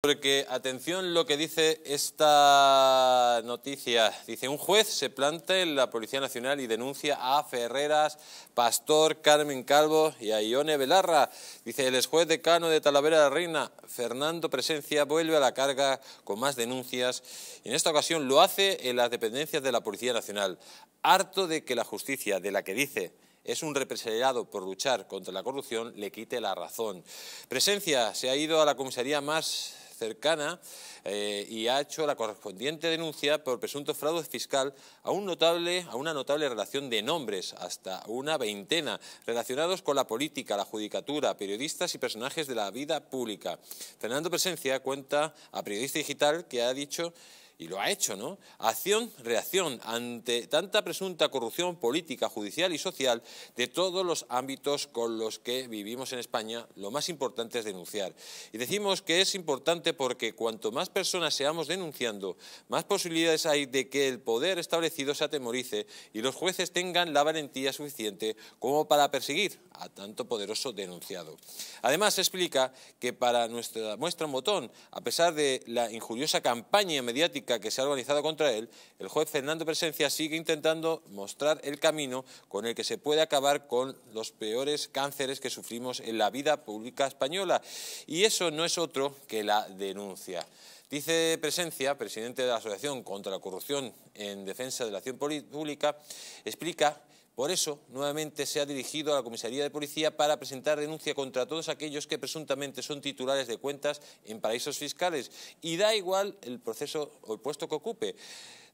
Porque atención lo que dice esta noticia. Dice, un juez se planta en la Policía Nacional y denuncia a Ferreras, Pastor, Carmen Calvo y a Ione Belarra. Dice, el juez decano de Talavera de la Reina, Fernando Presencia, vuelve a la carga con más denuncias. en esta ocasión lo hace en las dependencias de la Policía Nacional. Harto de que la justicia, de la que dice es un represaliado por luchar contra la corrupción, le quite la razón. Presencia se ha ido a la comisaría más cercana eh, y ha hecho la correspondiente denuncia por presunto fraude fiscal a, un notable, a una notable relación de nombres, hasta una veintena, relacionados con la política, la judicatura, periodistas y personajes de la vida pública. Fernando Presencia cuenta a Periodista Digital que ha dicho y lo ha hecho, ¿no? Acción, reacción ante tanta presunta corrupción política, judicial y social de todos los ámbitos con los que vivimos en España, lo más importante es denunciar. Y decimos que es importante porque cuanto más personas seamos denunciando, más posibilidades hay de que el poder establecido se atemorice y los jueces tengan la valentía suficiente como para perseguir a tanto poderoso denunciado. Además, explica que para nuestra muestra un botón, a pesar de la injuriosa campaña mediática que se ha organizado contra él, el juez Fernando Presencia sigue intentando mostrar el camino con el que se puede acabar con los peores cánceres que sufrimos en la vida pública española. Y eso no es otro que la denuncia. Dice Presencia, presidente de la Asociación contra la Corrupción en Defensa de la Acción Pública, explica por eso, nuevamente se ha dirigido a la Comisaría de Policía para presentar denuncia contra todos aquellos que presuntamente son titulares de cuentas en paraísos fiscales. Y da igual el proceso o el puesto que ocupe.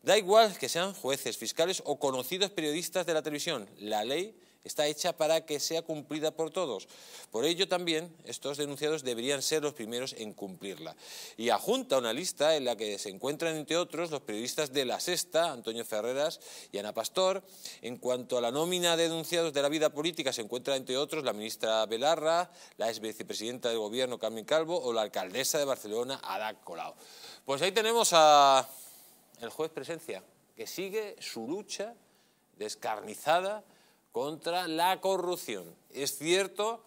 Da igual que sean jueces, fiscales o conocidos periodistas de la televisión. La ley está hecha para que sea cumplida por todos. Por ello también estos denunciados deberían ser los primeros en cumplirla. Y adjunta una lista en la que se encuentran, entre otros, los periodistas de La Sexta, Antonio Ferreras y Ana Pastor. En cuanto a la nómina de denunciados de la vida política, se encuentra, entre otros, la ministra Belarra, la ex vicepresidenta del gobierno, Carmen Calvo, o la alcaldesa de Barcelona, Ada Colau. Pues ahí tenemos a el juez Presencia, que sigue su lucha descarnizada contra la corrupción. Es cierto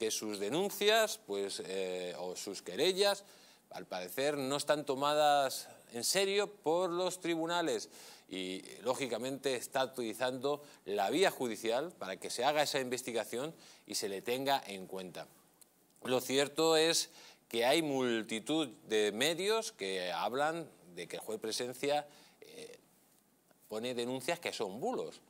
que sus denuncias pues, eh, o sus querellas, al parecer, no están tomadas en serio por los tribunales y, lógicamente, está utilizando la vía judicial para que se haga esa investigación y se le tenga en cuenta. Lo cierto es que hay multitud de medios que hablan de que el juez presencia eh, pone denuncias que son bulos.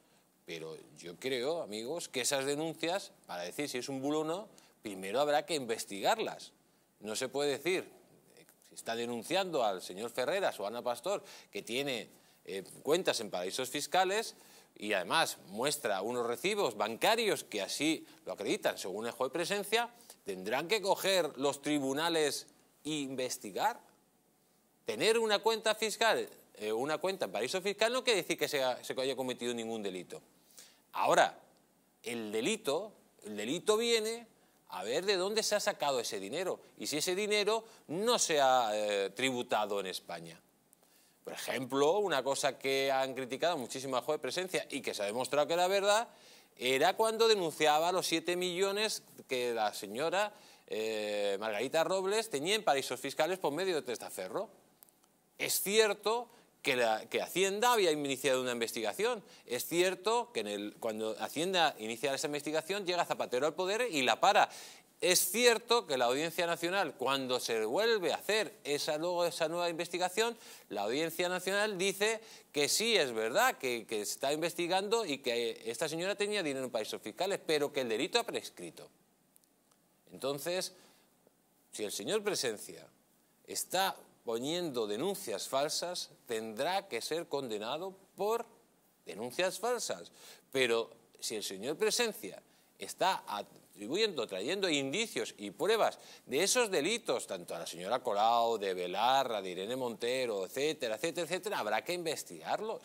Pero yo creo, amigos, que esas denuncias, para decir si es un bulo o no, primero habrá que investigarlas. No se puede decir, eh, si está denunciando al señor Ferreras o a Ana Pastor, que tiene eh, cuentas en paraísos fiscales y además muestra unos recibos bancarios que así lo acreditan según el juez de presencia, tendrán que coger los tribunales e investigar. Tener una cuenta fiscal eh, una cuenta en paraíso fiscal no quiere decir que se, haya cometido ningún delito. Ahora, el delito, el delito viene a ver de dónde se ha sacado ese dinero y si ese dinero no se ha eh, tributado en España. Por ejemplo, una cosa que han criticado muchísimas juez de presencia y que se ha demostrado que era verdad, era cuando denunciaba los 7 millones que la señora eh, Margarita Robles tenía en paraísos fiscales por medio de testaferro. Es cierto que, la, Hacienda había iniciado una investigación. Es cierto que cuando Hacienda inicia esa investigación llega Zapatero al poder y la para. Es cierto que la Audiencia Nacional, cuando se vuelve a hacer esa, luego esa nueva investigación, la Audiencia Nacional dice que sí, es verdad, que, se está investigando y que esta señora tenía dinero en países fiscales, pero que el delito ha prescrito. Entonces, si el señor Presencia está poniendo denuncias falsas tendrá que ser condenado por denuncias falsas. Pero si el señor Presencia está atribuyendo, trayendo indicios y pruebas de esos delitos, tanto a la señora Colau, de Belarra, de Irene Montero, etcétera, etcétera, etcétera, habrá que investigarlos.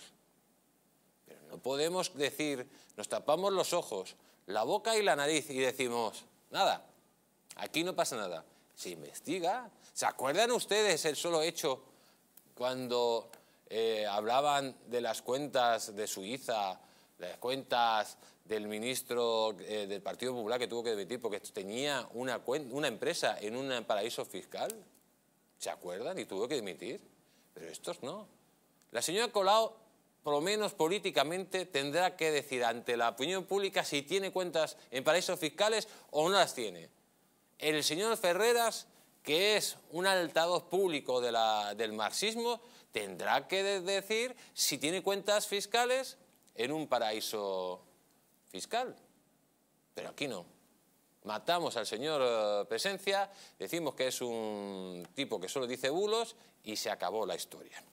Pero no podemos decir, nos tapamos los ojos, la boca y la nariz y decimos, nada, aquí no pasa nada se investiga. ¿Se acuerdan ustedes el solo hecho cuando eh, hablaban de las cuentas de Suiza, las cuentas del ministro eh, del Partido Popular que tuvo que dimitir porque tenía una, una empresa en un paraíso fiscal? ¿Se acuerdan? Y tuvo que dimitir. Pero estos no. La señora Colau, por lo menos políticamente, tendrá que decir ante la opinión pública si tiene cuentas en paraísos fiscales o no las tiene el señor Ferreras, que es un altavoz público del marxismo, tendrá que decir si tiene cuentas fiscales en un paraíso fiscal. Pero aquí no. Matamos al señor eh, Presencia, decimos que es un tipo que solo dice bulos y se acabó la historia.